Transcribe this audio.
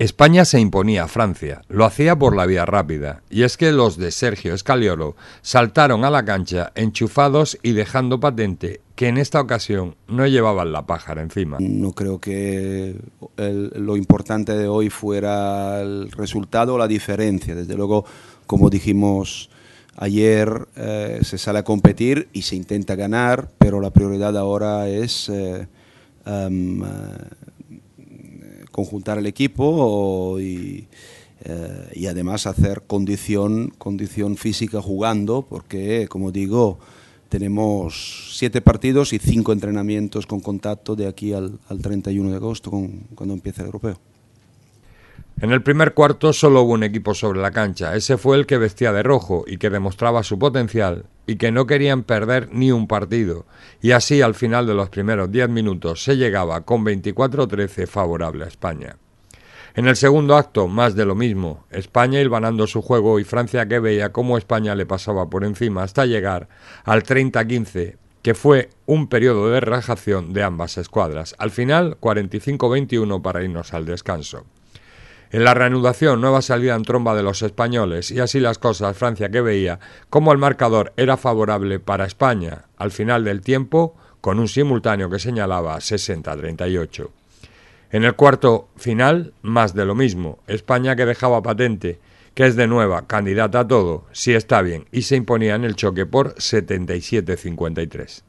España se imponía a Francia, lo hacía por la vía rápida, y es que los de Sergio Escaliolo saltaron a la cancha enchufados y dejando patente que en esta ocasión no llevaban la pájara encima. No creo que lo importante de hoy fuera el resultado o la diferencia. Desde luego, como dijimos ayer, eh, se sale a competir y se intenta ganar, pero la prioridad ahora es... Eh, em, eh, conjuntar el equipo eh, y, además hacer condición, condición física jugando, porque, como digo, tenemos siete partidos y cinco entrenamientos con contacto de aquí al, al 31 de agosto, con, cuando empiece el europeo. En el primer cuarto solo hubo un equipo sobre la cancha, ese fue el que vestía de rojo y que demostraba su potencial y que no querían perder ni un partido, y así al final de los primeros 10 minutos se llegaba con 24-13 favorable a España. En el segundo acto, más de lo mismo, España hilvanando su juego y Francia que veía cómo España le pasaba por encima hasta llegar al 30-15, que fue un periodo de relajación de ambas escuadras, al final 45-21 para irnos al descanso. En la reanudación, nueva salida en tromba de los españoles y así las cosas, Francia que veía cómo el marcador era favorable para España al final del tiempo con un simultáneo que señalaba 60-38. En el cuarto final, más de lo mismo, España que dejaba patente que es de nueva candidata a todo, si está bien, y se imponía en el choque por 77-53.